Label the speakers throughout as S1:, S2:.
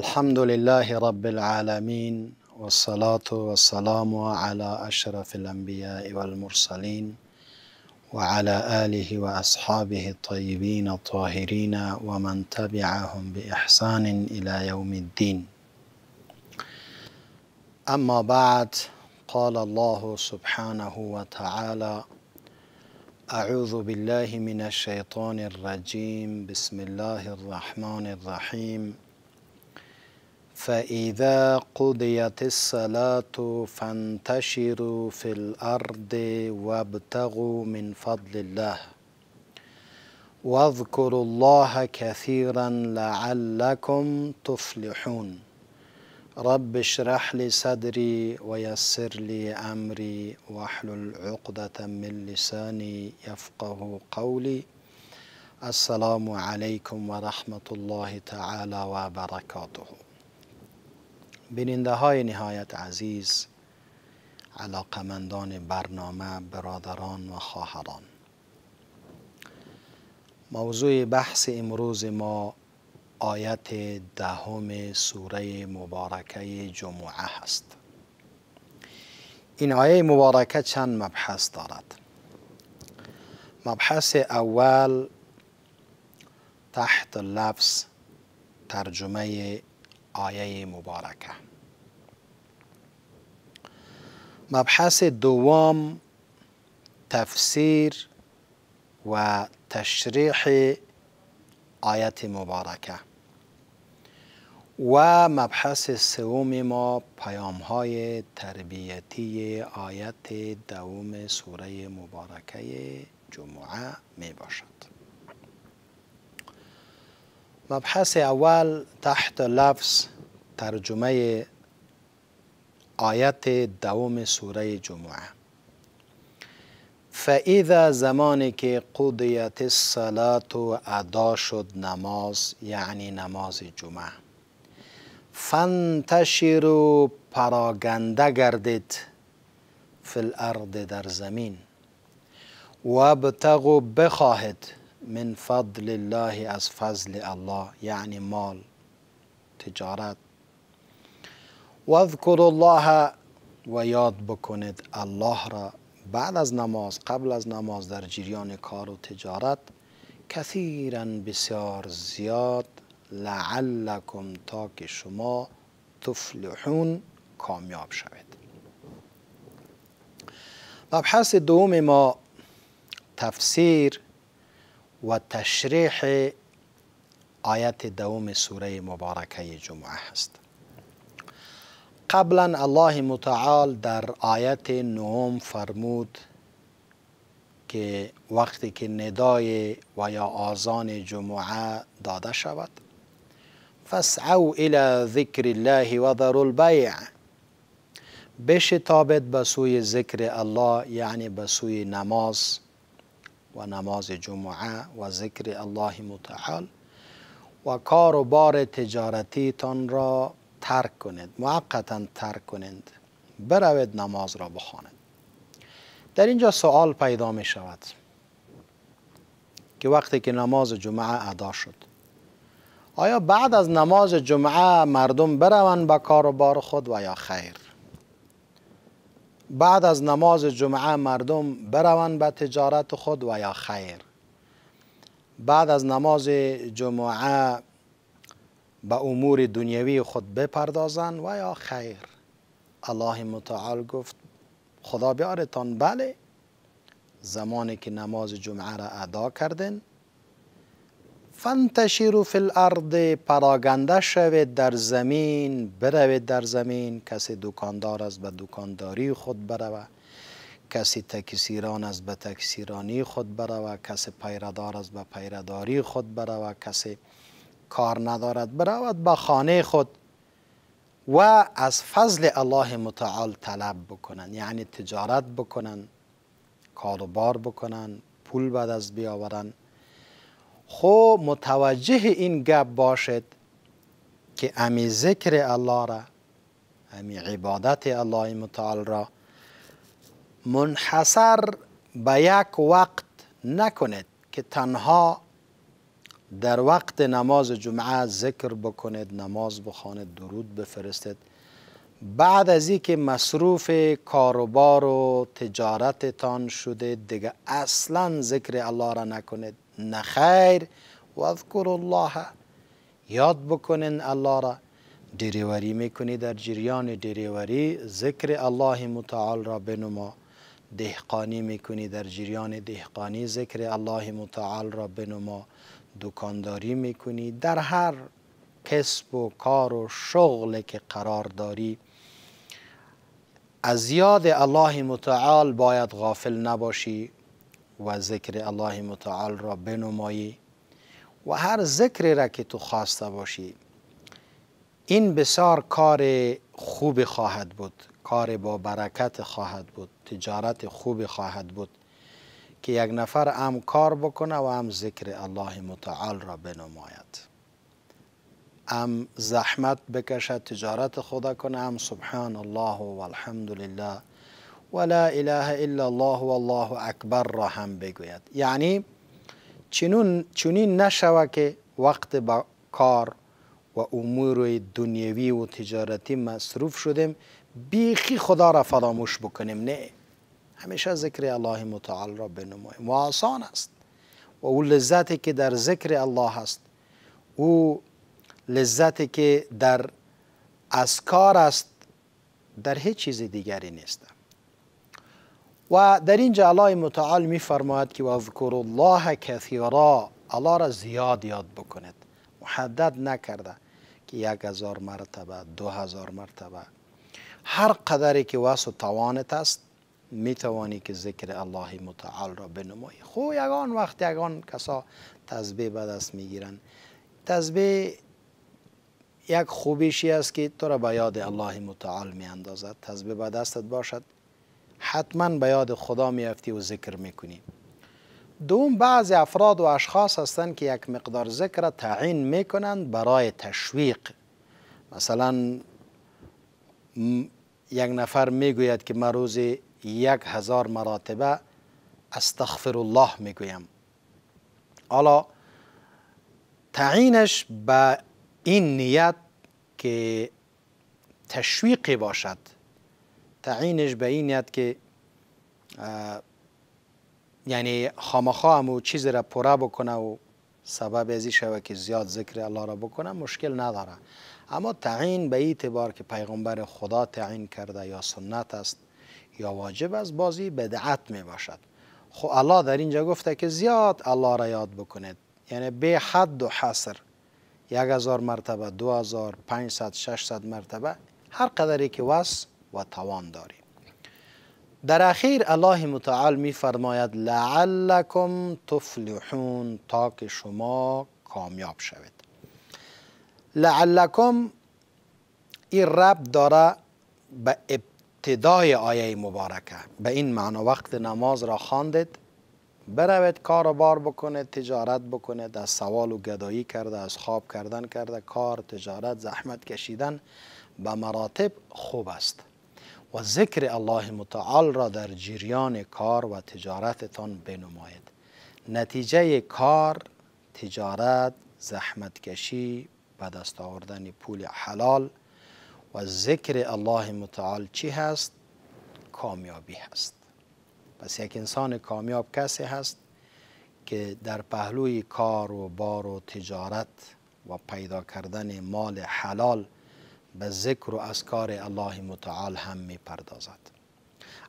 S1: الحمد لله رب العالمين والصلاة والسلام على أشرف الأنبياء والمرسلين وعلى آله وأصحابه الطيبين الطاهرين ومن تبعهم بإحسان إلى يوم الدين أما بعد قال الله سبحانه وتعالى أعوذ بالله من الشيطان الرجيم بسم الله الرحمن الرحيم فإذا قضيت الصلاة فانتشروا في الأرض وابتغوا من فضل الله واذكروا الله كثيرا لعلكم تفلحون رب اشرح لي صدري ويسر لي أمري واحلل عقدة من لساني يفقه قولي السلام عليكم ورحمة الله تعالى وبركاته بیننده های نهایت عزیز علاقمندان برنامه برادران و خواهران موضوع بحث امروز ما آیت دهم سوره مبارکه جمعه است. این آیه مبارکه چند مبحث دارد مبحث اول تحت لفظ ترجمه آیه مبارکه مبحث دوم تفسیر و تشریح آیت مبارکه و مبحث سوم ما پیام های تربیتی آیت دوم سوره مبارکه جمعه می باشد. مبحث اول تحت لفظ ترجمه آیت دوم سوره جمعه فاذا زمانی که قضیت الصلاه و ادا شد نماز یعنی نماز جمعه فانتشرو پراگنده گردید فی الارض در زمین و ابتغو بخواهد. من فضل الله از فضل الله یعنی مال تجارت و الله و یاد بکنید الله را بعد از نماز قبل از نماز در جریان کار و تجارت کثیرا بسیار زیاد لعلکم تا که شما تفلحون کامیاب شوید مبحث دوم ما تفسیر و تشریح آیت دوم سوره مبارکه جمعه هست قبلا الله متعال در آیت نهم فرمود که وقتی که ندای و یا آزان جمعه داده شود فسعو الى ذکر الله و ذر البیع بشتابت به سوی ذکر الله یعنی به سوی نماز و نماز جمعه و ذکر الله متعال و کار و بار تجارتیتان را ترک کنید موقتا ترک کنید بروید نماز را بخوانید در اینجا سوال پیدا می شود که وقتی که نماز جمعه ادا شد آیا بعد از نماز جمعه مردم بروند به کار و بار خود و یا خیر بعد از نماز جمعه مردم بروند به تجارت خود و یا خیر بعد از نماز جمعه به امور دنیوی خود بپردازند و یا خیر الله متعال گفت خدا بیارتان بله زمانی که نماز جمعه را ادا کردند فانتشیرو فی الارض پراگنده شوید در زمین بروید در زمین کسی دکاندار است به دکانداری خود برود کسی تکسیران است به تکسیرانی خود برود کسی پیردار است به پیرداری خود برود کسی کار ندارد برود به خانه خود و از فضل الله متعال طلب بکنن یعنی تجارت بکنن کاروبار بکنن پول بعد از بیاورن خو متوجه این گپ باشد که امی ذکر الله را امی عبادت الله متعال را منحصر به یک وقت نکنید که تنها در وقت نماز جمعه ذکر بکنید نماز بخوانید درود بفرستید بعد از اینکه مصروف کاروبار و تجارتتان شده دیگه اصلا ذکر الله را نکنید نخیر و اذکر الله یاد بکنین الله را دریوری میکنی در جریان دریوری ذکر الله متعال را بنما دهقانی میکنی در جریان دهقانی ذکر الله متعال را بنما دکانداری میکنی در هر کسب و کار و شغل که قرار داری از یاد الله متعال باید غافل نباشی و ذکر الله متعال را بنمایی و هر ذکری را که تو خواسته باشی این بسار کار خوب خواهد بود کار با برکت خواهد بود تجارت خوب خواهد بود که یک نفر هم کار بکنه و هم ذکر الله متعال را بنماید هم زحمت بکشد تجارت خدا کنه هم سبحان الله و الحمد لله و لا اله الا الله و الله اکبر را هم بگوید یعنی چنون چنین نشوه که وقت با کار و امور دنیوی و تجارتی مصروف شدیم بیخی خدا را فراموش بکنیم نه همیشه ذکر الله متعال را بنماییم و آسان است و او لذتی که در ذکر الله است او لذتی که در از کار است در هیچ چیز دیگری نیست و در اینجا الله متعال می فرماید که وذکر الله کثیرا الله را زیاد یاد بکنید محدد نکرده که یک هزار مرتبه دو هزار مرتبه هر قدری که و توانت است می توانی که ذکر الله متعال را بنمایی خو یگان وقت یگان کسا تسبیح به دست می گیرن تسبیح یک خوبیشی است که تو را به یاد الله متعال می اندازد تسبیح به دستت باشد حتما به یاد خدا میفتی و ذکر میکنی دوم بعضی افراد و اشخاص هستند که یک مقدار ذکر تعین میکنند برای تشویق مثلا یک نفر میگوید که من روز یک هزار مراتبه استغفر الله میگویم حالا تعینش به این نیت که تشویقی باشد تعینش به این نیت که یعنی خامخا و چیز را پره بکنه و سبب ازی شوه که زیاد ذکر الله را بکنه مشکل نداره اما تعین به اعتبار که پیغمبر خدا تعین کرده یا سنت است یا واجب است بازی بدعت می باشد خو الله در اینجا گفته که زیاد الله را یاد بکنید یعنی به حد و حصر یک هزار مرتبه دو هزار پنج ست، مرتبه هر قدری که وس و توان داریم در اخیر الله متعال می فرماید لعلکم تفلحون تا که شما کامیاب شوید لعلکم این رب داره به ابتدای آیه مبارکه به این معنا وقت نماز را خواندید بروید کار و بار بکنه، تجارت بکنه، از سوال و گدایی کرده از خواب کردن کرده کار تجارت زحمت کشیدن به مراتب خوب است و ذکر الله متعال را در جریان کار و تجارتتان بنمایید نتیجه کار تجارت زحمتکشی به دست آوردن پول حلال و ذکر الله متعال چی هست کامیابی هست پس یک انسان کامیاب کسی هست که در پهلوی کار و بار و تجارت و پیدا کردن مال حلال به ذکر و اذکار الله متعال هم میپردازد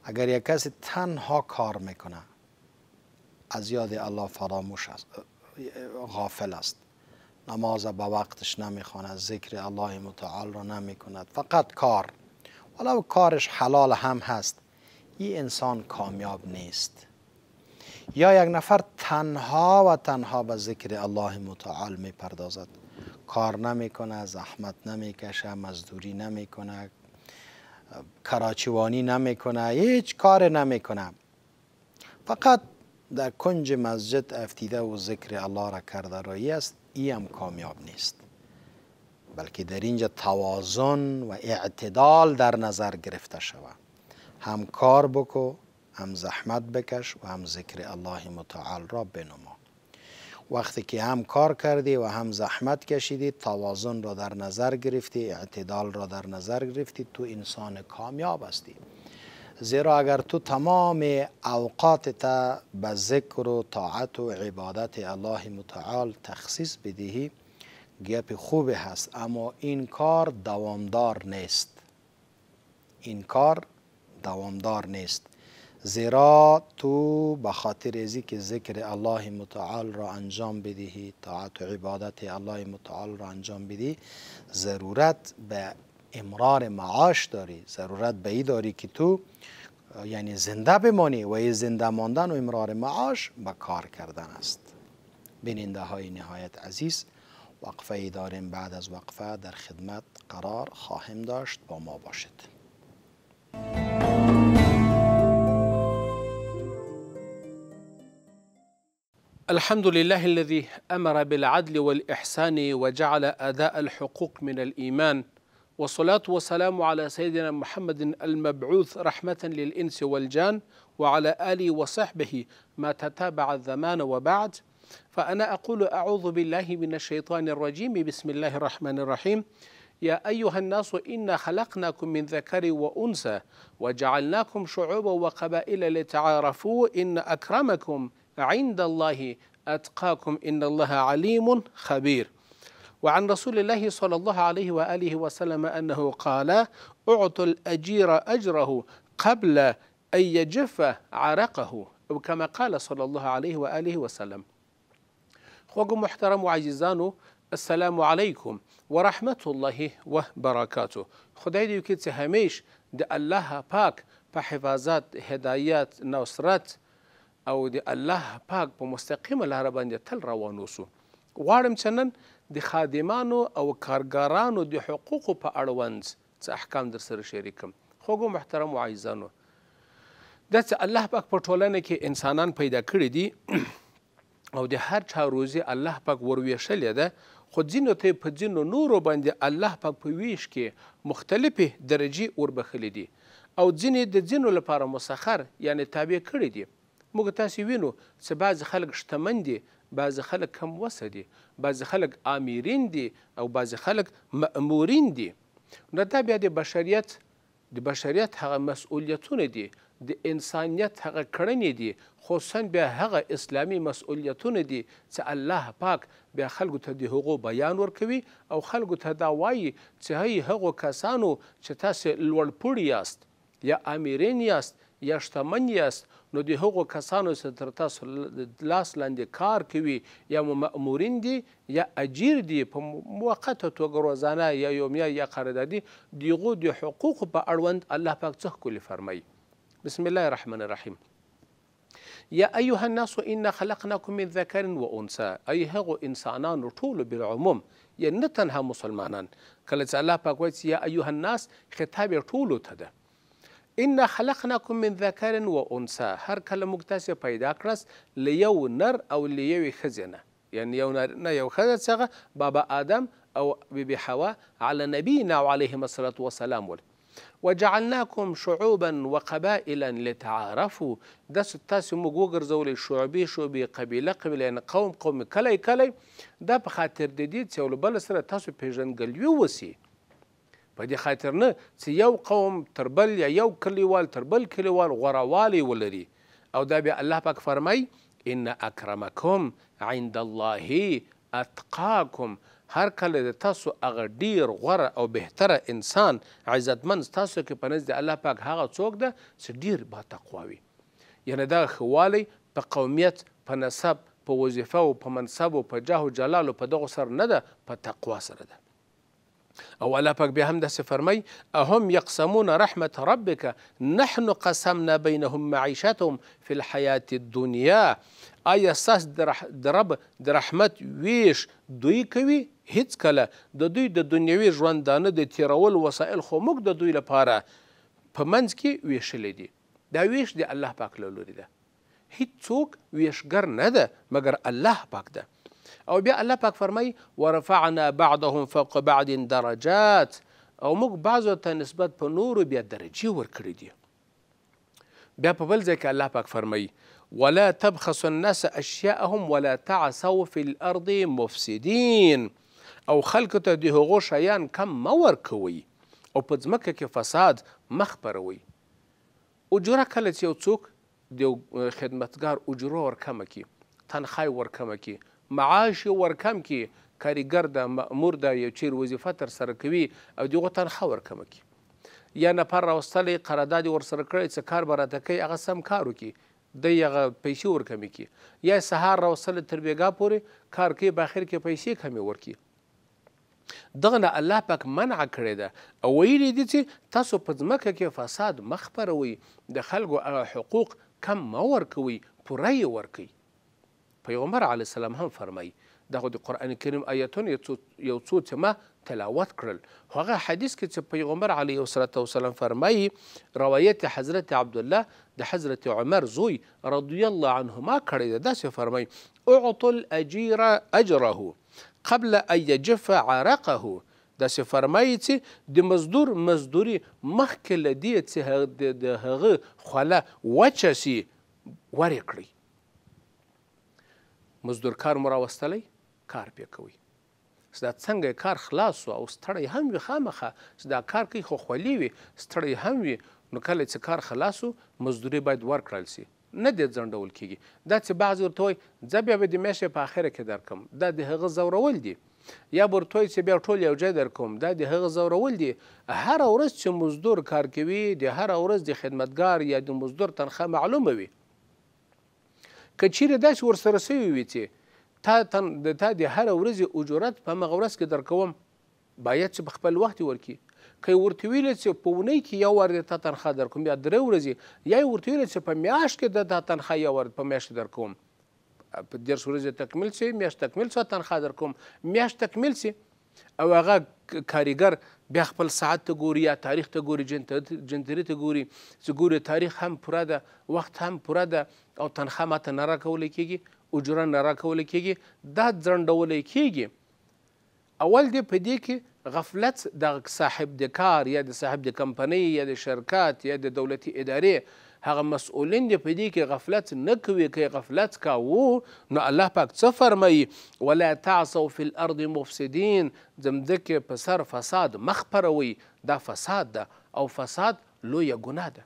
S1: اگر یک کسی تنها کار میکنه از یاد الله فراموش است غافل است نماز به وقتش نمیخواند ذکر الله متعال را نمیکند فقط کار ولو کارش حلال هم هست این انسان کامیاب نیست یا یک نفر تنها و تنها به ذکر الله متعال میپردازد کار نمیکنه زحمت نمیکشه مزدوری نمیکنه کراچیوانی نمیکنه هیچ کار نمیکنه فقط در کنج مسجد افتیده و ذکر الله را کرده رایی است ای هم کامیاب نیست بلکه در اینجا توازن و اعتدال در نظر گرفته شود هم کار بکو هم زحمت بکش و هم ذکر الله متعال را بنما وقتی که هم کار کردی و هم زحمت کشیدی توازن را در نظر گرفتی اعتدال را در نظر گرفتی تو انسان کامیاب هستی زیرا اگر تو تمام اوقات تا به ذکر و طاعت و عبادت الله متعال تخصیص بدهی گپ خوب هست اما این کار دوامدار نیست این کار دوامدار نیست زیرا تو به خاطر ازی که ذکر الله متعال را انجام بدهی طاعت و عبادت الله متعال را انجام بدی ضرورت به امرار معاش داری ضرورت به ای داری که تو یعنی زنده بمانی و این زنده ماندن و امرار معاش به کار کردن است بیننده های نهایت عزیز وقفه ای داریم بعد از وقفه در خدمت قرار خواهیم داشت با ما باشید
S2: الحمد لله الذي امر بالعدل والاحسان وجعل اداء الحقوق من الايمان والصلاه والسلام على سيدنا محمد المبعوث رحمه للانس والجان وعلى اله وصحبه ما تتابع الزمان وبعد فانا اقول اعوذ بالله من الشيطان الرجيم بسم الله الرحمن الرحيم يا أيها الناس إنا خلقناكم من ذكر وأنثى وجعلناكم شعوبا وقبائل لتعارفوا إن أكرمكم عند الله أتقاكم إن الله عليم خبير وعن رسول الله صلى الله عليه وآله وسلم أنه قال أعطوا الأجير أجره قبل أن يجف عرقه أو كما قال صلى الله عليه وآله وسلم خوكم محترم وعزيزانو السلام عليكم ورحمة الله وبركاته خدای دیو که دي الله باك بحفاظات هدايات نصرات او د الله پاک په مستقیمه لار باندې تل روان اوسو غواړم چې نن د خادمانو او کارګرانو د حقوقو په اړوند څه احکام در سره شریکم خوږو محترم وعیزانو دا چې الله پاک په ټولنه کې انسانان پیدا کړي دي او د هر چا روزي الله پاک ورویشلې ده خو ځینو ته په ځینو نورو باندې الله پاک په ویش کې مختلفې درجې وربخلې دي او ځینې د ځینو لپاره مسخر یعنی تابع کړي دي موږ تاسې وینو چې بعضې خلک شتمن دي بعضې خلک کم وسه دي بعضې خلک آمیرین دي او بعضې خلک مأمورین دي نو دا بیا د بشریت د بشریت هغه مسؤلیتونه دي د انسانیت هغه کړنې دي خصوصا بیا هغه اسلامي مسؤلیتونه دي چې الله پاک بیا خلکو ته د هغو بیان ورکوي او خلکو ته دا وایي چې هی هغو کسانو چې تاسې لوړپوړي یاست یا امیرین یاست یا شتمن یاست نو د هغو کسانو چې تر تاسو لاس لاندې کار کوي یا مامورین دي یا اجیر دي په موقته توګه روزانه یا یومیه یا قراردادي د هغو د حقوقو په اړوند الله پاک څه ښکلي فرمایي بسم الله الرحمن الرحیم یا ایها الناس ان خلقناکم من ذکر و انثى ای هغو انسانانو ټولو بالعموم یا نه تنها مسلمانان کله چې الله پاک وایي یا ایها الناس خطاب ټولو ته ده ان خلقناکم من ذکر و انثى هر کله موږ تاسې پیدا کړس له یو نر او له یوې ښځې نه یعنی یو نارینه یو ښځه څخه بابا آدم او بیبي حوا على نبینا علیهم الصلاة والسلام ول وجعلناكم شعوبا وقبائل لتعارفوا داسې تاسې موږ وګرځولې شعبې شعبې قبیله قبیله یعنې قوم قوم کلی کلی دا په خاطر د دې چې یو له بل سره تاسو پیژندګلوي وسي په دې خاطر نه چې یو قوم تر بل یا یو کلیوال تر بل کلیوال غوره والی ولري او دا بیا الله پاک فرمای ان اکرمکم عند الله اتقاکم هر کله د تاسو هغه ډیر غوره او بهتره انسان عزتمند تاسو کې په نزد الله پاک هغه څوک ده چې ډیر با تقوا وي یعنی دا خوالی په قومیت په نسب په وظیفه او په منصب او په جاه او جلال او په دغه سر نه ده په تقوا سره ده او الله پاک بیا هم داسې فرمی اهم یقسمون رحمت ربک نحن قسمنا بینهم معیشتهم فی الحیات الدنیا آیا ستاس د رب د رحمت ویش دوی کوي هیڅ کله د دوی د دنیوي ژوندانه د تیرول وسایل خو موږ د دوی لپاره په منځ کې ویشلی دي دا ویش د الله پاک له لورې ده هیڅ څوک ویشګر نه ده مګر الله پاک ده او بیا الله پاک فرمای ورفعنا بعضهم فوق بعض درجات او موږ بعضو ته نسبت په نورو بیا درجې ورکړي دي بیا په بل ځای کې الله پاک فرمایي ولا تبخسوا الناس اشیاءهم ولا تعثوا في الارض مفسدين او خلکو ته د هغو شیان کم مه ورکوئ او په ځمکه کې فساد مه خپروئ اجوره کله چې یو څوک د خدمتګار اجوره ورکمه کړي تنخواه ورکمه کړي معاش ورکم کی کارګر د مأمور د یو چیر وظیفه تر سره کوي او دغه تنخواه ورکمه کی یا نفر راوستلی قرارداد ورسره کړی چې کار به راته کوي هغه سم کار وکړي دی هغه پیسې ورکمې کړي یا سهار راوستلی تر بېګاه پورې کار کوي په آخر کې پیسې کمې ورکړي دغه نه الله پاک منع کړې ده او ویلي دي چې تاسو په ځمکه کې فساد مه خپروئ د خلکو هغه حقوق کم مه ورکوئ پوره یې ورکئ پیغمبر علی السلام هم فرمایي دغه د قرآن کریم آیتونه یو څو چې ما تلاوت کړل هغه حدیث کې چې پیغمبر علیه الصلاة والسلام فرمایي روایت حضرت عبدالله د حضرت عمر زوی رضی الله عنهما کړی ده داسې فرمایي اعطوا الاجیر اجره قبل ان یجف عرقه داسې فرمایي چې د مزدور مزدوري مخکې له دې چې د هغه خوله وچه سي ورې کړئ مزدور کار مو راوستلی کار پې کوئ دا څنګه کار خلاص او ستړی هم وي خامخه چې دا کار کوي خو خولي وي ستړی هم وي نو کله چې کار خلاصو مزدوري باید ورکړل سي نه د ځنډول کیږي دا چې بعض ورته وي ځه بیا به د میاشتې په اخره کې درکم دا د هغه زورول دي یا ورته چې بیا ټول یو ځای درکوم دا د هغه زورول دي هر ورځ چې مزدور کار کوي د هر ورځ د خدمتګار یا د مزدور تنخواه معلومه وي که چیرې داسې ورسره سوي وي چې تا تن د تا د هر ورځې اجرت په هغه ورځ کې درکوم باید چې په خپل وخت ورکړي که ورته ویل چې په اونۍ کې یو وار تا تنخواه درکوم یا درې ورځې یا ورته ویل چې په میاشت کې د تا تنخواه یو وار په میاشت کې درکوم په دیرش ورځې تکمیل سي میاشت تکمیل سو تنخواه درکوم میاشت تکمیل سي او هغه کاریګر بیا خپل ساعت ته ګوري یا تاریخ ته ګوري جنتري ته ګوري چې ګوري تاریخ هم پوره ده وخت هم پوره ده او تنخواه ماته نه راکولی کېږي اجره نه راکولی کېږي دا ځنډولی کېږي اول دی په دې کې غفلت د صاحب د کار یا د صاحب د کمپنۍ یا د شرکت یا د دولتي ادارې هغه مسؤلین دي په دې کې غفلت نه کوي که غفلت کاوه نو الله پاک څه فرمایي ولا تعصوا في الارض مفسدين زمدکه په سر فساد مخپروي دا فساد ده او فساد لویه ګناه ده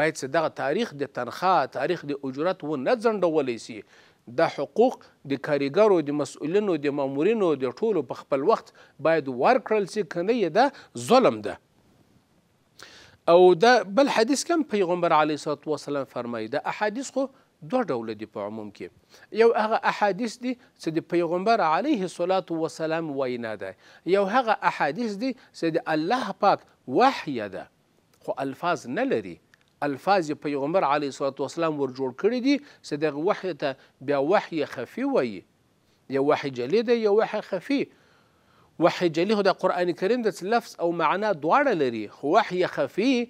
S2: باید چې دغه تاریخ د تنخواه تاریخ د اجرت و نه ځنډولی سي د حقوق د کاریګرو د مسؤلینو د مامورینو د ټولو په خپل وخت باید ورکړل سي که نه ده ظلم ده او دا بل حدیث کم پیغمبر علی صلوات و سلام فرمایي دا احادیث خو دو ډول دی په عموم کې یو هغه احادیث دی چې د پیغمبر علیه الصلاة والسلام وینا ده یو هغه احادیث دی چې د الله پاک وحی ده خو الفاظ نه لري الفاظ پیغمبر علیه الصلاة والسلام ور جوړ کړی دی چې دغه وحی ته بیا وحی خفي وایي یو وحی جلی دی یو وحی خفي وحجلي ده قران الكريم ده لفظ او معنى دوار لري وحي خفي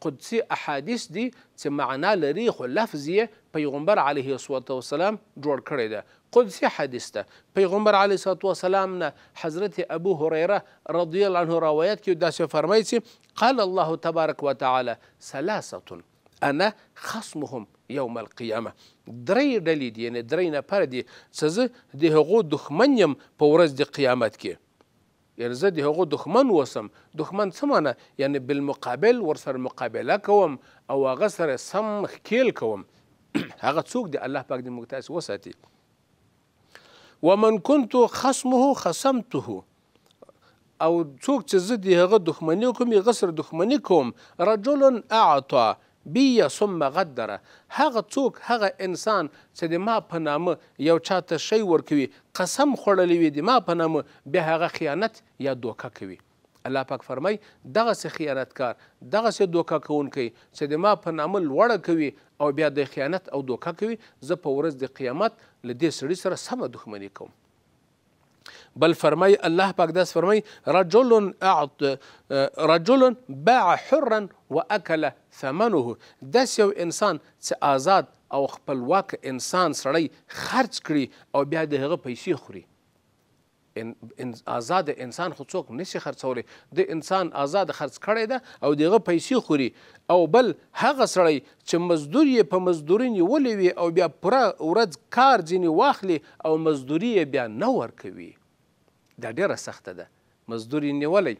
S2: قدسي أحاديث دي چې معنى لري خو لفظ یې پیغمبر الصلاه والسلام جوړ كريده قدسي حديث ده پیغمبر عليه الصلاه والسلام نه حضرت ابو هريره رضي الله عنه روايات كي داسې فرميسي قال الله تبارك وتعالى ثلاثه انا خصمهم يوم القيامه دري ډلې دي درينا درې نفر دي څه زه هغو دښمن یم په ورځ د یعنی زه د هغو دښمن اوسم دښمن څه معنه یعنی بالمقابل ورسره مقابله کوم او هغه سره سم ښکیل کوم هغه څوک دی الله پاک دې موږ تاسې وساتي ومن كنت خصمه خصمته او څوک چې زه د هغه دښمني کوم هغه سره دښمني کوم رجل اعطا بیا ثم غدره هغه څوک هغه انسان چې د ما په نامه یو چاته شی ورکوي قسم خوړلی وي د ما په نامه بیا هغه خیانت یا دوکه کوي الله پاک فرمای دغسې خیانتکار دغسې دوکه کوونکی چې د ما په نامه لوړه کوي او بیا د خیانت او دوکه کوي زه په ورځ د قیامت له دې سړي سره سمه دښمني کوم بل فرمای الله پاک داس فرمای رجل اعط رجل باع حرا واكل ثمنه داس یو انسان چې آزاد او خپلواک انسان سړی خرج کړي او بیا د هغه پیسې خوري ان, ان آزاد انسان خو څوک نشي خرڅولی د انسان آزاد خرڅ کړی ده او دغه پیسې خوري او بل هغه سړی چې مزدور یې په مزدوري نیولی وي او بیا پوره ورځ کار ځینې واخلي او مزدوري یې بیا نه ورکوي دا ډیره سخته ده مزدوري نیولی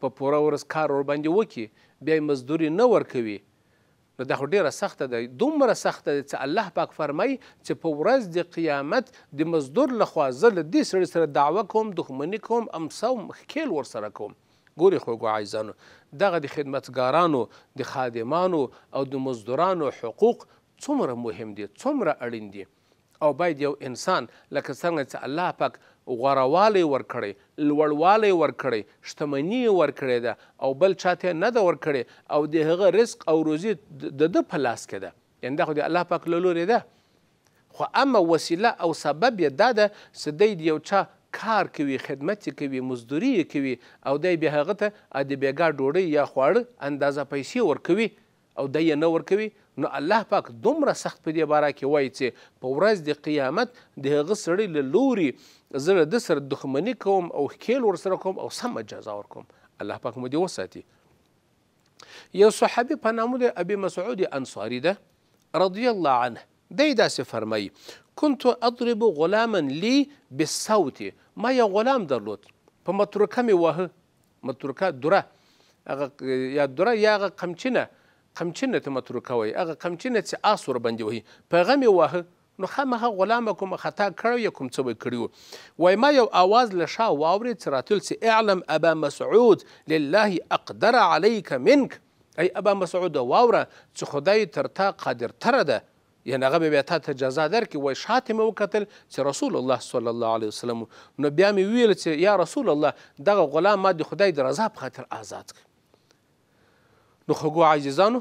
S2: په پوره ورځ کار ورباندې وکړي بیا یې مزدوري نه ورکوي نو دا خو ډیره سخته ده دومره سخته ده چې الله پاک فرمای چې په ورځ د قیامت د مزدور لخوا زه له دې سړي سره دعوه کوم دښمني کوم امسوم ښکیل ورسره کوم ګوري خوږو عایزانو دغه د خدمتګارانو د خادمانو او د مزدورانو حقوق څومره مهم دي څومره اړین دي او باید یو انسان لکه څنګه چې الله پاک غوروالی ورکړی لوړوالی ورکړی شتمني یې ورکړې ده او بل چاته نه ده ورکړې او د هغه رزق او روزي د ده په لاس کې ده یعنې دا خو د الله پاک له لورې ده خو اما وسیله او سبب یې دا ده چې دی د یو چا کار کوي خدمت کوي مزدوري کوي او دی بیا هغه ته د بیګا ډوډۍ یا خواړه اندازه پیسې ورکوي او دی نه ورکوي نو الله پاک دومره سخت په دې باره کې وایي چې په ورځ د قیامت د هغه سړي له لورې زه له ده سره دښمني کوم او ښکیل ورسره کوم او سمه جزا ورکوم الله پاک مو دې وساتي یو صحابي په نامه د ابي مسعود انصاري ده رضی الله عنه دی داسې فرمایي كنت اضرب غلاما لي بالصوت ما یو غلام درلود په متروکه مې واهه متروکه دوره هغه یا دوره یا هغه قمچینه قمچینه ته مترو کوئ هغه قمچینه چې آس ورباندې وهي په هغه مې واهه نو خامخا غلامه کوم خطا کړو یا کوم څه وی کړیو وای ما یو आवाज له شا واورې چې راتل سي اعلم ابا مسعود لله اقدر عليك منك ای ابا مسعود واوره چې خدای تر تا قادر تر ده یعنی هغه بیا تا ته جزا درکړي وای شاته مې وکتل چې رسول الله صلی الله علیه وسلم نو بیا مې ویل چې یا رسول الله دغه غلام ما د خدای د رضا په خاطر آزاد کړ نو خګو عزیزانو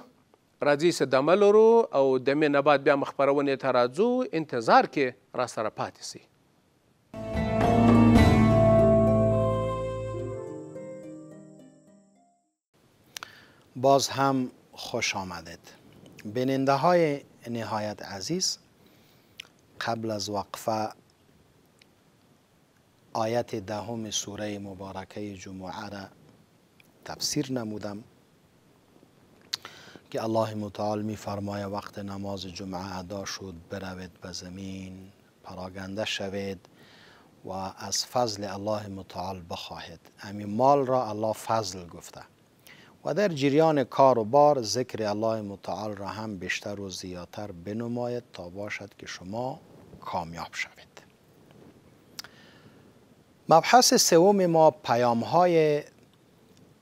S2: راځي چې دمه لرو او بیام نه بیا مخ خپرونې ته راځو انتظار کې را سره
S1: باز هم خوش آمدید بیننده های نهایت عزیز قبل از وقفه آیت دهم سوره مبارکه جمعه را تفسیر نمودم که الله متعال فرمایه وقت نماز جمعه ادا شد بروید به زمین پراگنده شوید و از فضل الله متعال بخواهید امی مال را الله فضل گفته و در جریان کار و بار ذکر الله متعال را هم بیشتر و زیادتر بنماید تا باشد که شما کامیاب شوید مبحث سوم ما پیام های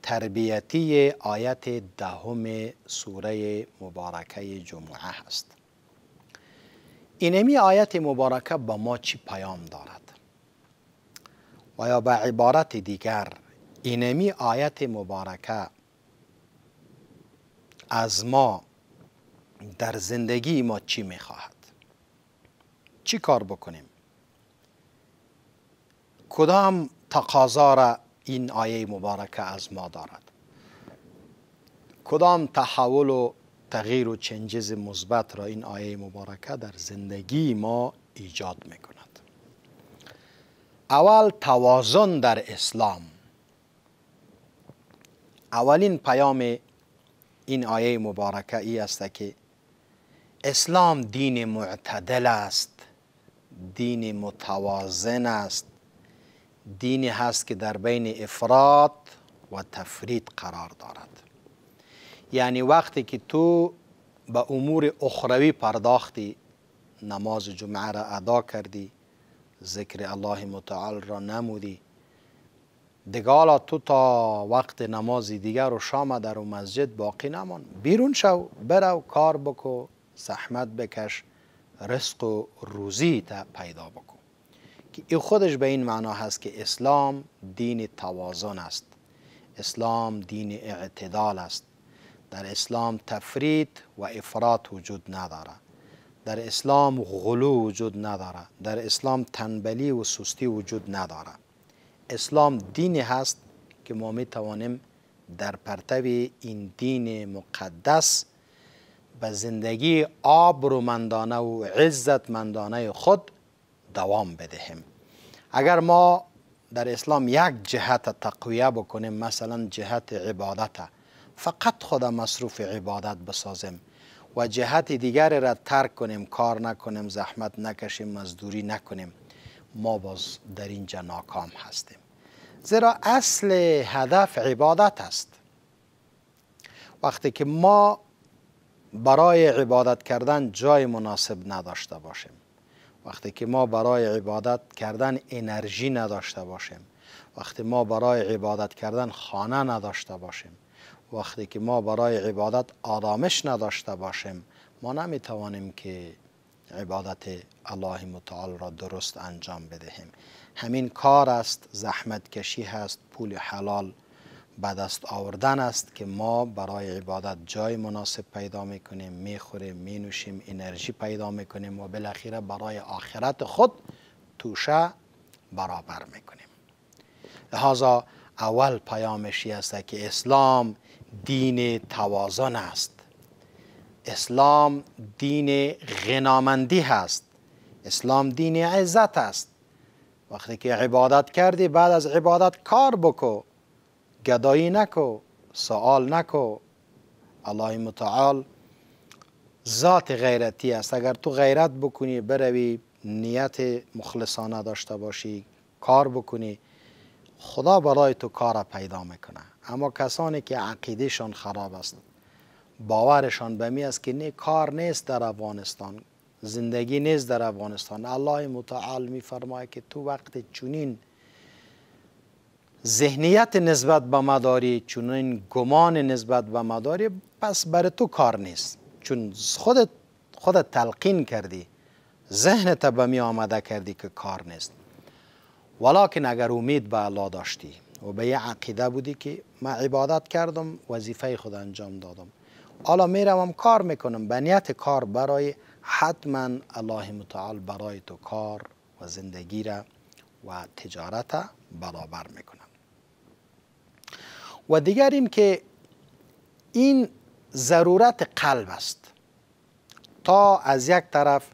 S1: تربیتی آیت دهم سوره مبارکه جمعه هست اینمی آیت مبارکه با ما چی پیام دارد و یا به عبارت دیگر اینمی آیت مبارکه از ما در زندگی ما چی میخواهد چی کار بکنیم کدام تقاضا را این آیه مبارکه از ما دارد کدام تحول و تغییر و چنجز مثبت را این آیه مبارکه در زندگی ما ایجاد میکند اول توازن در اسلام اولین پیام این آیه مبارکه ای است که اسلام دین معتدل است دین متوازن است دینی هست که در بین افراد و تفرید قرار دارد یعنی وقتی که تو به امور اخروی پرداختی نماز جمعه را ادا کردی ذکر الله متعال را نمودی دگالا تو تا وقت نماز دیگر و شام در و مسجد باقی نمان بیرون شو برو کار بکو زحمت بکش رزق و روزی تا پیدا بکو که خودش به این معنا هست که اسلام دین توازن است اسلام دین اعتدال است در اسلام تفرید و افراد وجود نداره در اسلام غلو وجود نداره در اسلام تنبلی و سستی وجود نداره اسلام دینی هست که ما می توانیم در پرتو این دین مقدس به زندگی آبرومندانه و عزتمندانه خود دوام بدهیم اگر ما در اسلام یک جهت تقویه بکنیم مثلا جهت عبادت فقط خود مصروف عبادت بسازیم و جهت دیگر را ترک کنیم کار نکنیم زحمت نکشیم مزدوری نکنیم ما باز در اینجا ناکام هستیم زیرا اصل هدف عبادت است وقتی که ما برای عبادت کردن جای مناسب نداشته باشیم وقتی که ما برای عبادت کردن انرژی نداشته باشیم وقتی ما برای عبادت کردن خانه نداشته باشیم وقتی که ما برای عبادت آرامش نداشته باشیم ما نمیتوانیم که عبادت الله متعال را درست انجام بدهیم همین کار است زحمت کشی هست پول حلال به دست آوردن است که ما برای عبادت جای مناسب پیدا میکنیم میخوریم مینوشیم انرژی پیدا میکنیم و بالاخره برای آخرت خود توشه برابر میکنیم لحاظا اول پیامشی است که اسلام دین توازن است اسلام دین غنامندی هست اسلام دین عزت است وقتی که عبادت کردی بعد از عبادت کار بکو گدایی نکو سوال نکو الله متعال ذات غیرتی است اگر تو غیرت بکنی بروی نیت مخلصانه داشته باشی کار بکنی خدا برای تو کار پیدا میکنه اما کسانی که عقیدهشان خراب است باورشان به می است که نه کار نیست در افغانستان زندگی نیست در افغانستان الله متعال میفرماید که تو وقت چنین ذهنیت نسبت به مداری چون این گمان نسبت به مداری پس بر تو کار نیست چون خودت خودت تلقین کردی ذهن تا به می آمده کردی که کار نیست ولیکن اگر امید به الله داشتی و به یه عقیده بودی که من عبادت کردم وظیفه خود انجام دادم حالا میروم کار میکنم به نیت کار برای حتما الله متعال برای تو کار و زندگی را و تجارت را برابر میکنم و دیگر این که این ضرورت قلب است تا از یک طرف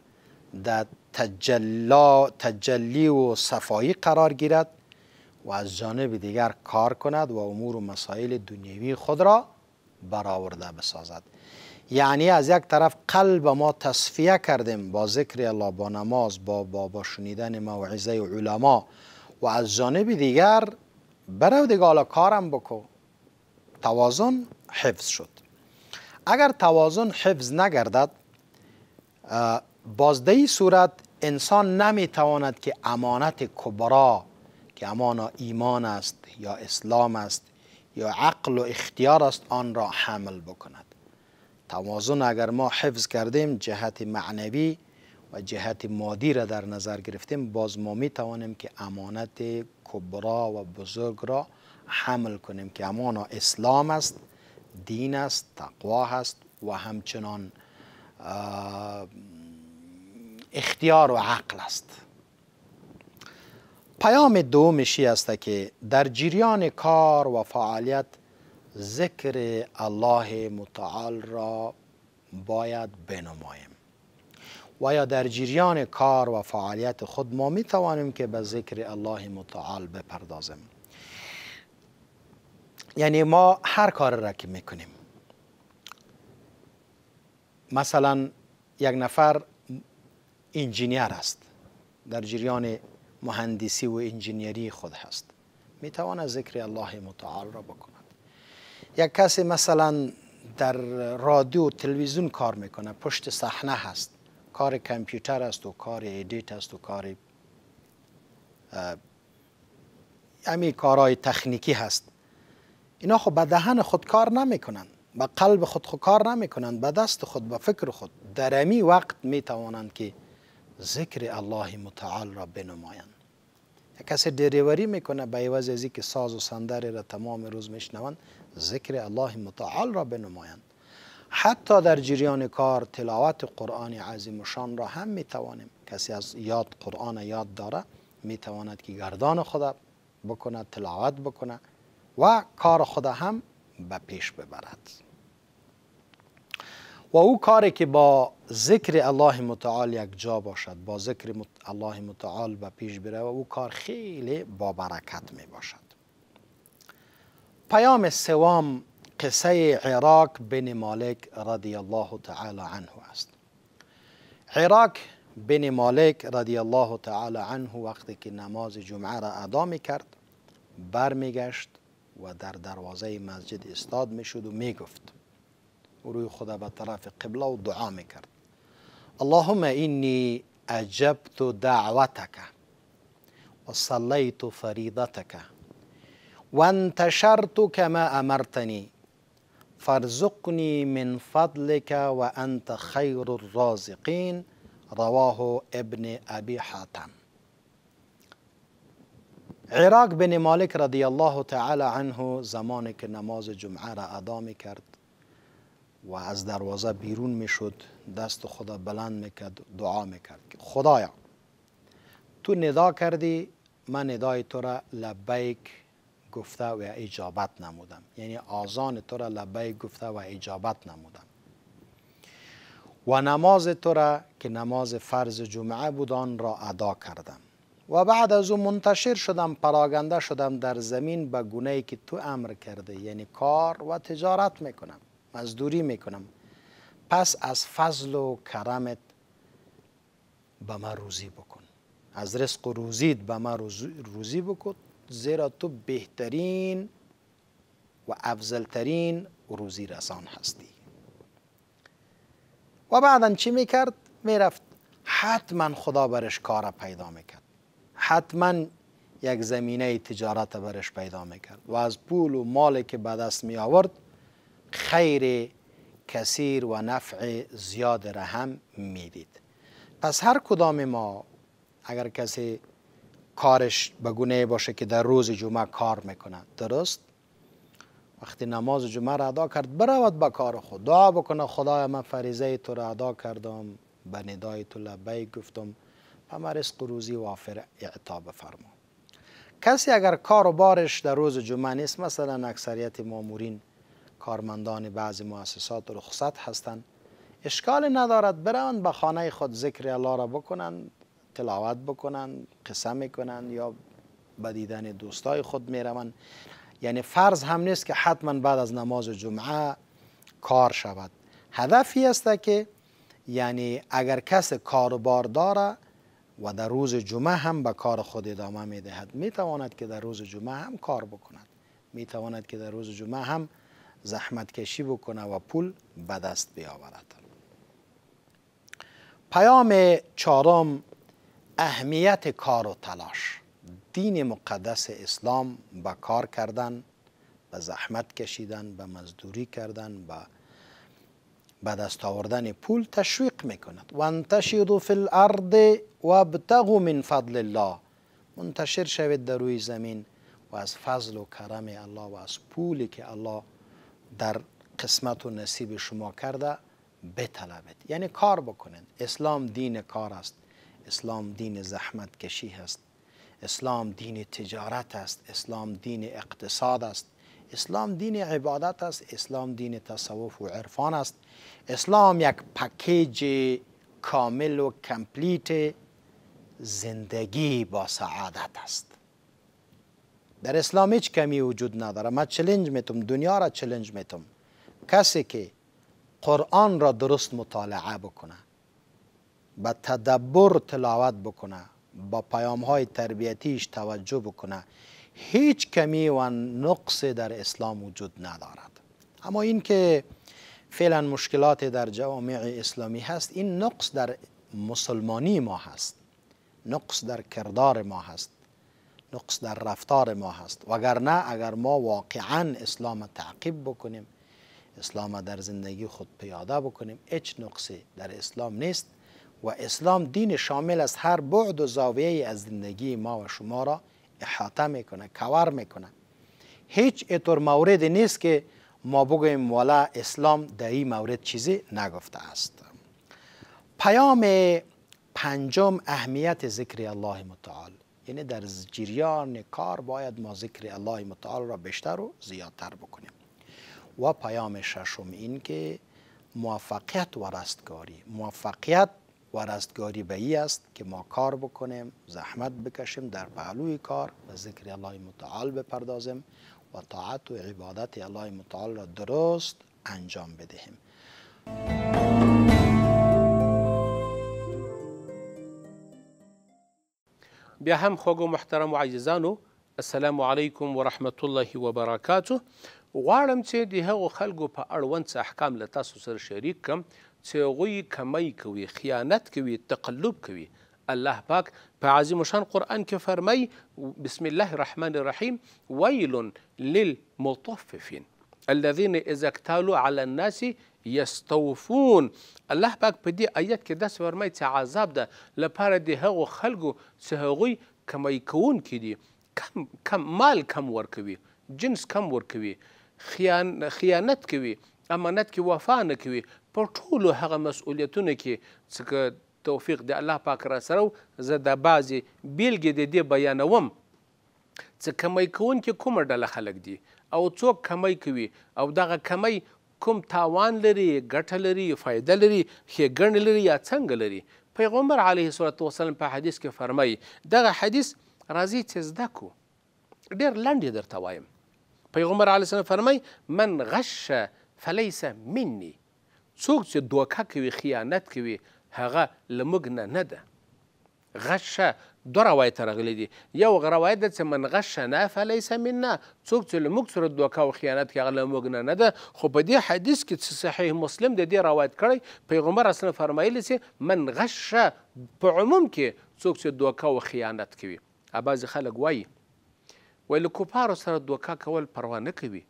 S1: در تجلا تجلی و صفایی قرار گیرد و از جانب دیگر کار کند و امور و مسائل دنیوی خود را برآورده بسازد یعنی از یک طرف قلب ما تصفیه کردیم با ذکر الله با نماز با با, با شنیدن موعظه علما و از جانب دیگر برو دیگه کارم بکو توازن حفظ شد اگر توازن حفظ نگردد بازدهی صورت انسان نمیتواند که امانت کبرا که امانا ایمان است یا اسلام است یا عقل و اختیار است آن را حمل بکند توازن اگر ما حفظ کردیم جهت معنوی و جهت مادی را در نظر گرفتیم باز ما می توانیم که امانت کبرا و بزرگ را حمل کنیم که امانا اسلام است دین است تقوا است و همچنان اختیار و عقل است پیام دومشی است که در جریان کار و فعالیت ذکر الله متعال را باید بنماییم و یا در جریان کار و فعالیت خود ما می توانیم که به ذکر الله متعال بپردازیم یعنی ما هر کار را که میکنیم مثلا یک نفر انجینیر است در جریان مهندسی و انجینیری خود هست میتواند ذکر الله متعال را بکند یک کسی مثلا در رادیو و تلویزیون کار میکنه پشت صحنه هست کار کامپیوتر است و کار ادیت است و کار همین کارهای تخنیکی هست اینا خب به دهن خود کار نمیکنند به قلب خود خود کار نمیکنند به دست خود به فکر خود در امی وقت میتوانند که ذکر الله متعال را بنمایند کسی دریوری میکنه به عوض از که ساز و سندری را تمام روز میشنوند ذکر الله متعال را بنمایند حتی در جریان کار تلاوت قرآن عظیم شان را هم میتوانیم کسی از یاد قرآن یاد داره میتواند که گردان خود بکنه تلاوت بکنه و کار خدا هم به پیش ببرد و او کاری که با ذکر الله متعال یک جا باشد با ذکر الله متعال به پیش بره و او کار خیلی با برکت می باشد پیام سوم قصه عراق بن مالک رضی الله تعالی عنه است عراق بن مالک رضی الله تعالی عنه وقتی که نماز جمعه را ادا می کرد برمیگشت و در دروازه مسجد استاد می و می گفت و روی خدا به طرف قبله و دعا میکرد اللهم اینی اجبت دعوتک و صلیت فریضتک و انتشرت کما امرتنی فرزقنی من فضلک و انت خیر الرازقین رواه ابن ابی حاتم عراق بن مالک رضی الله تعالی عنه زمانی که نماز جمعه را ادا می کرد و از دروازه بیرون می شد دست خدا بلند می کرد دعا می کرد خدایا تو ندا کردی من ندای تو را لبیک گفته و اجابت نمودم یعنی آزان تو را لبیک گفته و اجابت نمودم و نماز تو را که نماز فرض جمعه بود آن را ادا کردم و بعد از او منتشر شدم پراگنده شدم در زمین به گونه ای که تو امر کرده یعنی کار و تجارت میکنم مزدوری میکنم پس از فضل و کرمت به ما روزی بکن از رزق و روزید به ما روزی بکن زیرا تو بهترین و افضلترین روزی رسان هستی و بعدا چی میکرد؟ میرفت حتما خدا برش کار پیدا میکرد حتما یک زمینه تجارت برش پیدا میکرد و از پول و مالی که به دست می آورد خیر کثیر و نفع زیاد را هم میدید پس هر کدام ما اگر کسی کارش به گونه باشه که در روز جمعه کار میکنه درست وقتی نماز جمعه را ادا کرد برود به کار خود دعا بکنه خدای من فریضه تو را ادا کردم به ندای تو لبیک گفتم قروزی وافر اعطا بفرما کسی اگر کار و بارش در روز جمعه نیست مثلا اکثریت مامورین کارمندان بعضی مؤسسات رخصت هستند اشکال ندارد بروند به خانه خود ذکر الله را بکنند تلاوت بکنند قصه میکنند یا به دیدن دوستای خود میروند یعنی فرض هم نیست که حتما بعد از نماز جمعه کار شود هدفی است که یعنی اگر کس کاروبار داره و در روز جمعه هم به کار خود ادامه می دهد می تواند که در روز جمعه هم کار بکند می تواند که در روز جمعه هم زحمت کشی بکنه و پول به دست بیاورد پیام چهارم اهمیت کار و تلاش دین مقدس اسلام به کار کردن به زحمت کشیدن به مزدوری کردن به به دست آوردن پول تشویق میکند و انتشیدو فی الارض و ابتغو من فضل الله منتشر شوید در روی زمین و از فضل و کرم الله و از پولی که الله در قسمت و نصیب شما کرده بطلبید یعنی کار بکنید اسلام دین کار است اسلام دین زحمت کشی است اسلام دین تجارت است اسلام دین اقتصاد است اسلام دین عبادت است اسلام دین تصوف و عرفان است اسلام یک پکیج کامل و کمپلیت زندگی با سعادت است در اسلام هیچ کمی وجود نداره من چلنج میتم دنیا را چلنج میتم کسی که قرآن را درست مطالعه بکنه با تدبر تلاوت بکنه با پیام های تربیتیش توجه بکنه هیچ کمی و نقص در اسلام وجود ندارد اما این که فعلا مشکلات در جوامع اسلامی هست این نقص در مسلمانی ما هست نقص در کردار ما هست نقص در رفتار ما هست وگرنه اگر ما واقعا اسلام تعقیب بکنیم اسلام در زندگی خود پیاده بکنیم هیچ نقصی در اسلام نیست و اسلام دین شامل از هر بعد و زاویه از زندگی ما و شما را احاطه میکنه کور میکنه هیچ اطور موردی نیست که ما بگوییم والا اسلام در این مورد چیزی نگفته است پیام پنجم اهمیت ذکر الله متعال یعنی در جریان کار باید ما ذکر الله متعال را بیشتر و زیادتر بکنیم و پیام ششم این که موفقیت و رستگاری موفقیت و رستگاری به ای است که ما کار بکنیم زحمت بکشیم در پهلوی کار به ذکر الله متعال بپردازیم و طاعت و عبادت الله متعال را درست انجام بدهیم
S2: بیا هم خوږو محترم عزیزانو السلام علیکم ورحمت الله وبرکاته غواړم چې د هغو خلکو په اړوند څه احکام له تاسو سره شریک کړم چې هغوی کمی کوي خیانت کوي تقلب کوي الله پاک په عظیم شان قرآن کې فرمای بسم الله الرحمن الرحیم ویل للمطففین الذين اذا اكتالوا على الناس یستوفون الله پاک په دې آیت کې داسې فرمایي چې عذاب ده لپاره د هغو خلکو چې هغوی کمی کوونکي دي کم, کم مال کم ورکوي جنس کم ورکوي خیان خیانت کوي امانت کې وفا نه کوي په ټولو هغه مسؤلیتونو کې څکه توفیق د الله پاک را سره زه د بعضې بیلګې د دې بیانوم څه کمی کوونکي کومه ډله خلک دي او څوک کمی کوي او دغه کمی کوم تاوان لري ګټه لري فایده لري ښېګڼې لري یا څنګه لري پیغمبر علیه صلات وسلم په حدیث کې فرمایي دغه حدیث راځي چې زده کو ډېر لنډ یې درته وایم پیغمبر علیه السلام فرمایي من غش فلیس مني څوک چې دوکه کوي خیانت کوي هغه له موږ نه نه ده غشه دوه روایت راغلی دي یو روایت ده چې من غشه نه فلیس منا څوک چې له موږ سره دوکه او خیانت کوي هغه له موږ نه نه ده خو په دې حدیث کې چې صحیح مسلم د دې روایت کړی پیغمبر اصلا فرمایلی چې من غشه په عموم کې څوک چې دوکه او خیانت کوي بعضې خلک وایي وایي له کفارو سره دوکه کول پروا نه کوي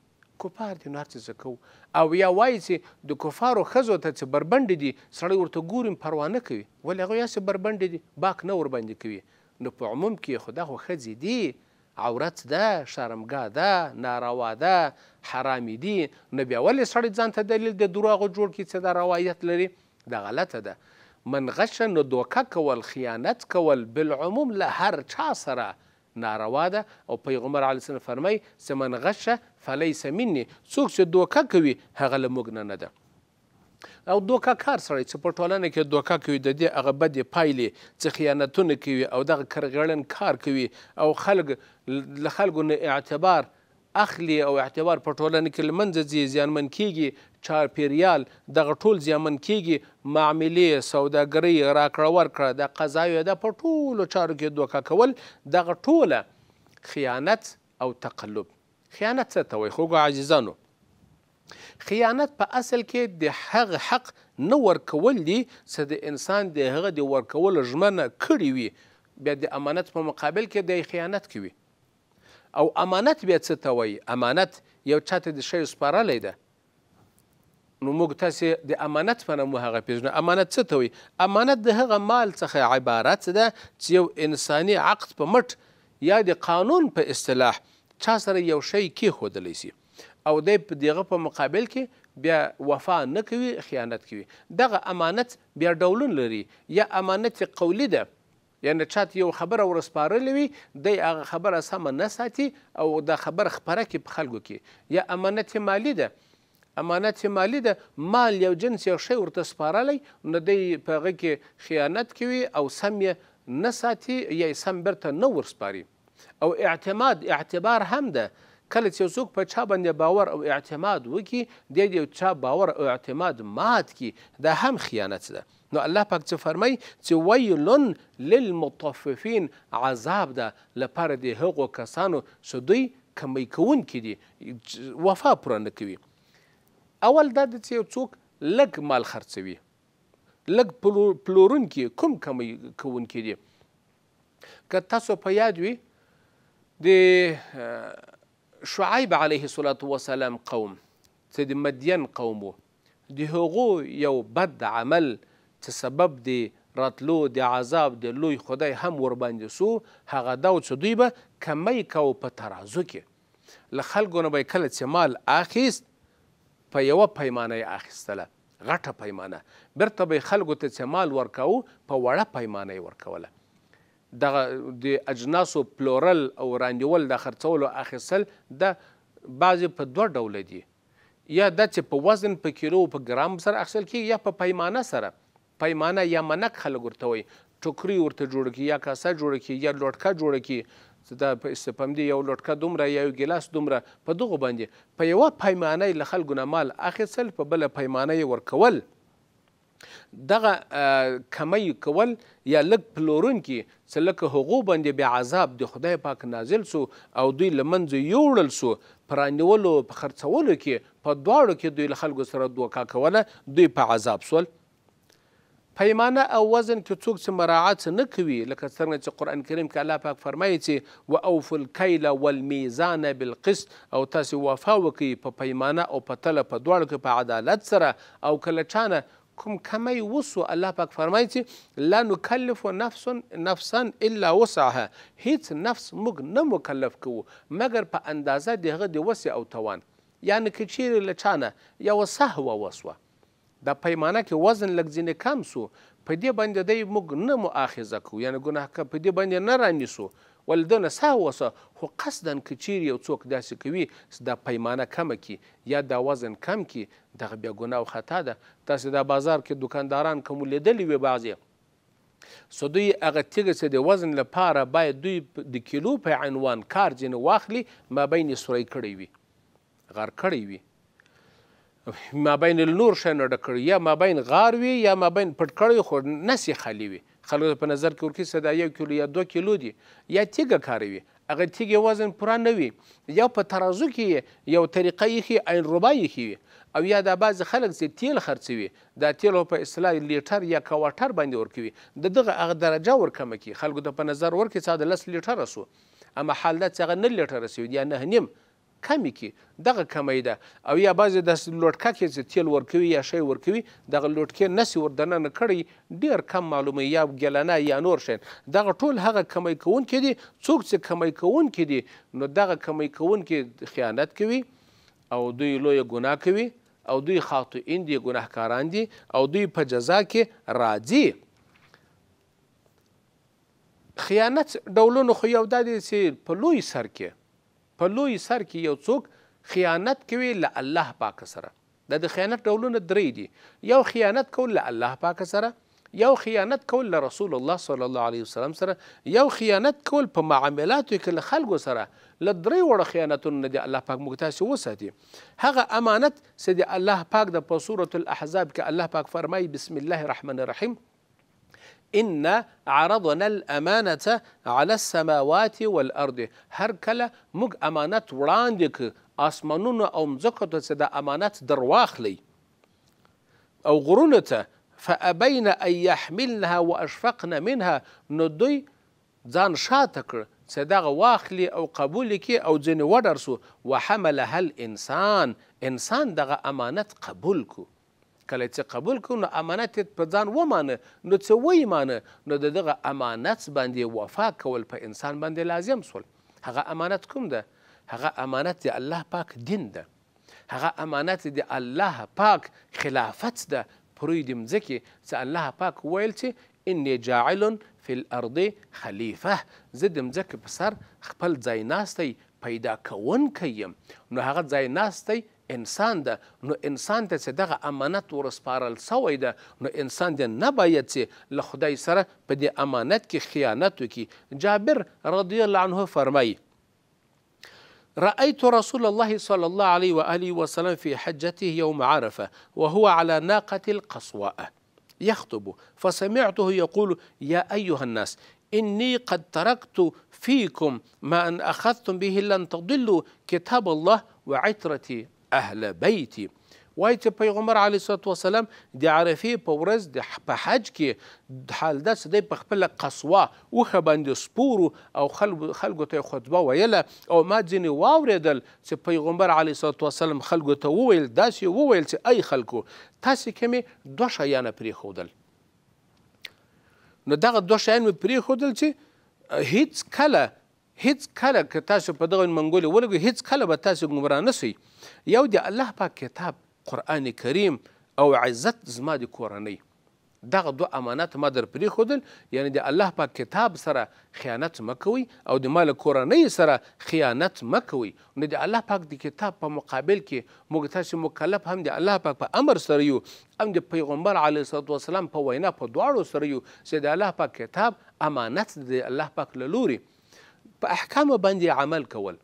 S2: کفار دي نو هر څه کوو او یا وایي چې د کفارو ښځو ته چې بربنډې دي سړی ورته ګورم پروا نه کوي ولې هغوی هسې بربنډې دي باک نه ورباندې کوي نو په عموم کې خو دا خو ښځې دي عورت ده شرمګاه ده ناروا ده حرامې دي نو بیا ولې سړی ځان ته دلیل د دروغو جوړ کړي چې دا روایت لري دا غلطه ده منغشه نو دوکه کول خیانت کول بالعموم له هر چا سره ناروا ده او پیغمبر علیه السلام فرمایي څه من غشه فلیس مني څوک چې دوکه کوي هغه له موږ نه نه ده او دوکه کار سړی چې په ټولنه کې دوکه کوي د دې هغه بدې پایلې چې خیانتونه کوي او دغه کرغړن کار کوي او خلک له خلکو نه اعتبار اخلي او اعتبار په ټولنه کې لمنځه ځي زیانمن کیږي چارپیریال دغه ټول زیانمن کیږي معاملې سوداګرۍ راکړه ورکړه د قضایو د په ټولو چارو کې دوکه کول دغه ټوله خیانت او تقلب خیانت څه ته وایي خوږو عزیزانو خیانت په اصل کې د هغه حق نه ورکول دي چې د انسان د هغه د ورکولو ژمنه کړې وي بیا د امانت په مقابل کې د خیانت کوي او امانت بیا څه ته وایي امانت یو چا ته د شی سپارلی ده نو موږ تاسې د امانت په نامه هغه پېژنو امانت څه ته وایي امانت د هغه مال څخه عبارت ده چې یو انساني عقد په مټ یا د قانون په اصطلاح چا سره یو شی کیښودلی سي او دی په دغه په مقابل کې بیا وفا نه کوي خیانت کوي دغه امانت بیا ډولون لري یا امانت قولی ده یعنی چاته یو خبره ورسپارلې وي دی هغه خبره سمه نه ساتي او دا خبره خپره کې په خلکو کې یا امانت مالی ده امانت مالی ده مال یو جنس یو شی ورته سپارلی نو دی په هغه کې خیانت کوي او سم یې نه ساتي یا یې سم بیرته نه ورسپاري او اعتماد اعتبار هم ده کله چې څوک په چا باندې باور او اعتماد وکي دی د چا باور او اعتماد مات کی دا هم خیانت ده نو الله پاک چې فرمای چې ویلن للمطففین عذاب ده لپاره د هغو کسانو چې دوی کمی کوونکي دي وفا پوره نه کوي اول دا د چې یو څوک لږ مال خرڅوي لږ پلورونکي کوم کمی کوونکي دي که تاسو په یاد وي د شعیب علیه الصلاة وسلام قوم چې د مدین قوم و د هغو یو بد عمل څه سبب دی راتلو د عذاب د لوی خدای هم ورباندې سو هغه دا چې دوی به کمی کو په ترازو کې له خلکو نه به کله چې مال اخیست په یوه پیمانه یې اخیستله غټه پیمانه بیرته به یې خلکو ته چې مال ورکوو په وړه پیمانه یې ورکوله دغه د اجناسو پلورل او راندیول د خرڅولو اخیستل د بعضې په دوه ډوله دي یا دا چې په وزن په کیلو په ګرام سره اخیستل کېږي یا په پیمانه سره پیمانه یا منک خلک ورته وایي ټوکري ورته جوړه کړي یا کاسه جوړه کړي یا لوټکه جوړه کړي دا استفام دی یو لټکه دومره یا یو ګلاس دومره په دغه باندې په یوه پیمانه له خلکو نه مال اخیستل په بله پیمانه یې ورکول دغه کمی کول یا لږ پلورونکي څه لکه هغو باندې بیا عذاب د خدای پاک نازل سو او دوی له منځه یوړل سو په رانیولو په خرڅولو کې په دواړو کې دوی له خلکو سره دوکا کوله دوی په عذاب سول پیمانه او وزن کې څوک چې مراعات نه کوي لکه څنګه چې قرآن کریم کې الله پاک فرمایي چې واوفو الکیل والمیزان بالقسط او تاسې وفا وکړئ په پیمانه او په تله په دواړو کې په عدالت سره او کله چانه کوم کمی وسو الله پاک فرمایي چې لا نکلف نفس نفسا الا وسعها هیڅ نفس موږ نه مکلف کوو مګر په اندازه د هغه د وسې او توان یعنې که چیرې له چانه یوه سهوه وسوه د پیمانه کې وزن لږ ځینې کم سو په دې باندې دی موږ نه مؤاخذه کوو یعنی ګناهکار په دې باندې نه رانیسو ول دونه سا وسه خو قصدن که چیرې یو څوک داسې کوي دا پیمانه کمه کړي یا دا وزن کم کړي دغه بیا ګناه او خطا ده تاسې دا بازار کې دوکانداران که مو لیدلي وي بعضې سو دوی هغه تیږه چې د وزن لپاره باید دوی د کیلو په عنوان کار ځینې واخلي مابین یې سوری کړی وي غر کړی وي مابین نور شی نه ډک کړي یا مابین غار وي یا مابین پټ کړی خو نسې خالي وي خلکو په نظر کې ورکړي څه دا یو کیلو یا دوه کیلو دي یا تیږه کاروي هغه تیږې وزن پوره نه وي یا په ترازو کې یو طریقه ایښي عین ربا ایښي وي او یا دا بعضې خلک چې تیل خرڅوي دا تیل په اصطلاح لیټر یا کواټر باندې ورکوي د دغه هغه درجه ورکمه کړي خلکو ته په نظر ورکړي چې دا لس لیټره سو اما حال دا چې هغه نه لیټره سوي یا نه نیم کمی کې دغه کمی ده او یا بعضې داسې لوټکه کې چې تیل ورکوي یا شی ورکوي دغه لوټکې نسي ور دننه کړی ډیر کم معلومه یا ګلنه یا نور شیان دغه ټول هغه کمی کوونکي دي څوک چې کمی کوونکي دي نو دغه کمی کوونکي خیانت کوي او دوی لویه ګناه کوي او دوی خاطئین دي ګناهکاران دي او دوی په جزا کې راځي خیانت ډولونه خو یو دا دی چې په لوی سر کې په لوی سر کې یو څوک خیانت کوي له الله پاک سره دا د خیانت ډولونه درې دي یو خیانت کول له الله پاک سره یو خیانت کول له رسول الله صلی الله علیه وسلم سره یو خیانت کول په معاملاتو کې له خلکو سره له درې وړو خیانتونو نه دی الله پاک موږ تاسې وساتي هغه امانت چې د الله پاک د په سورة الاحزاب کې الله پاک فرمایي بسم الله الرحمن الرحیم إن عرضنا الأمانة على السماوات والأرض هر كلا مج أمانة وراندك أسمانون او مزكت سدا أمانة درواخلي او غرونو فأبين ان يحملنها وأشفقنا منها ندوي زان شاتكر سدا واخلي او قبولك او زين ودرسو وحملها الانسان انسان دغ أمانة قبولكو کله چې قبول کړو نو امانت په ځان ومانه نو څه وایي مانه نو د دغه امانت باندې وفا کول په انسان باندې لازم سول هغه امانت کوم ده هغه امانت د الله پاک دین ده هغه امانت د الله پاک خلافت ده پروی د مځکې چې الله پاک ویل چې انی جاعل فی الارض خلیفه زه د مځکې په سر خپل ځای ناستی پیدا کوونکی یم نو هغه ځای ناستی انسان ده نو انسان ته چې دغه امانت ورسپارل سوی ده نو انسان دې نه باید چې له خدای سره په دې امانت کې خیانت وکړي جابر رضی الله عنه فرمایي رأيت رسول الله صلى الله عليه وآله وسلم في حجته يوم عرفة وهو على ناقة القصواء يخطب فسمعته يقول يا أيها الناس إني قد تركت فيكم ما أن أخذتم به لن تضلوا كتاب الله وعترتي اهل بیتی وای چې پیغمبر علی صلوات وسلام د عرفې په ورځ د په حج کې حال داس دی په خپل قصوا وخه باندې سپورو او خلکو خلکو ته خطبه ویله او ما ځینې واورېدل چې پیغمبر علی صلوات وسلام خلکو ته وویل داسې وویل چې ای خلکو تاسې کمې دوه شیان پرېښودل نو دغه دوه شیان مې پرېښودل چې هیڅ کله هیڅ کله که تاسو په دغه منګولې ولګئ هیڅ کله به تاسو ګمراه نه یو د الله پاک کتاب قرآن کریم او عزت زما د کورنۍ دغه دوه امانات ما در پرېښودل یعنی د الله پاک کتاب سره خیانت مه کوئ او د ما له کورنۍ سره خیانت مه کوئ نو د الله پاک د کتاب په مقابل کې موږ تاسې مکلف هم د الله پاک په امر سره یو هم د پیغمبر علیه صلات وسلام په وینا په دواړو سره یو چې د الله پاک کتاب امانت د الله پاک له لورې په احکامو باندې عمل کول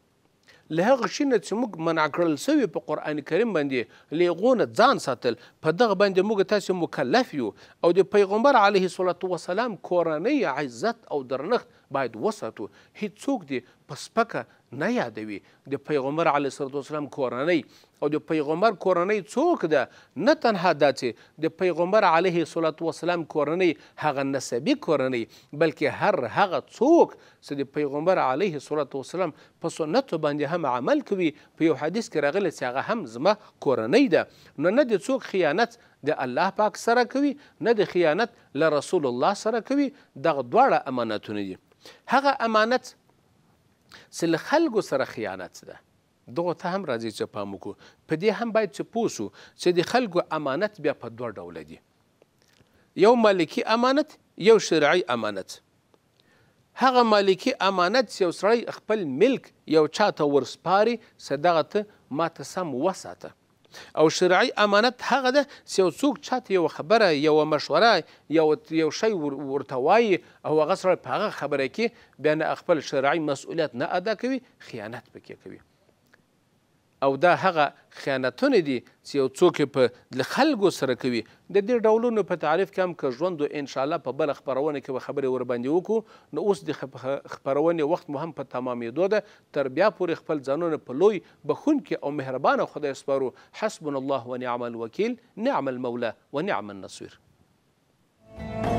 S2: له هغه شي نه چې موږ منع کړل سوي په قران کریم باندې لیغونه ځان ساتل په دغه باندې موږ تاسو مکلف یو او د پیغمبر علیه الصلاۃ والسلام کورنۍ عزت او درنښت باید وساتو هیڅوک دې په سپکه نه یادوي د پیغمبر علیه الصلاه والسلام کورنۍ او د پیغمبر کورنۍ څوک ده نه تنها دا چې د پیغمبر علیه الصلاه والسلام کورنۍ هغه نسبی کورنۍ بلکې هر هغه څوک چې د پیغمبر علیه الصلاه والسلام په سنتو باندې هم عمل کوي په یو حدیث کې راغلی چې هغه هم زما کورنۍ ده نو نه د څوک خیانت د الله پاک سره کوي نه د خیانت له رسول الله سره کوي دغه دواړه امانتونه دي هغه امانت چې له خلکو سره خیانت ده دغه ته هم راځي چې پام وکړو په دې هم باید چې پوه شو چې د خلکو امانت بیا په دوه ډوله دي یو مالکي امانت یو شرعي امانت هغه مالکی امانت چې یو سړی خپل ملک یو چاته ورسپاري څه دغه ته ما ته سم وساته او شرعي امانت هغه ده چې یو څوک چاته یو خبره یو مشوره یو یو شی ورته وایي او هغه سره په هغه خبره کې بیا نه خپل شرعي مسؤلیت نه ادا کوي خیانت پکې کوي او دا هغه خیانتونه دي چې یو څوک په له خلکو سره کوي د دې ډولونو په تعریف کې هم که ژوند انشاءالله په بله خپرونه کې به خبرې ورباندې وکړو نو اوس د خپرونې وخت مو هم په تمامېدو ده تر بیا پورې خپل ځانونه په لوی بخونکي او مهربانه خدای سپارو حسبنا الله ونعم الوکیل نعم الموله ونعم النصیر Thank you.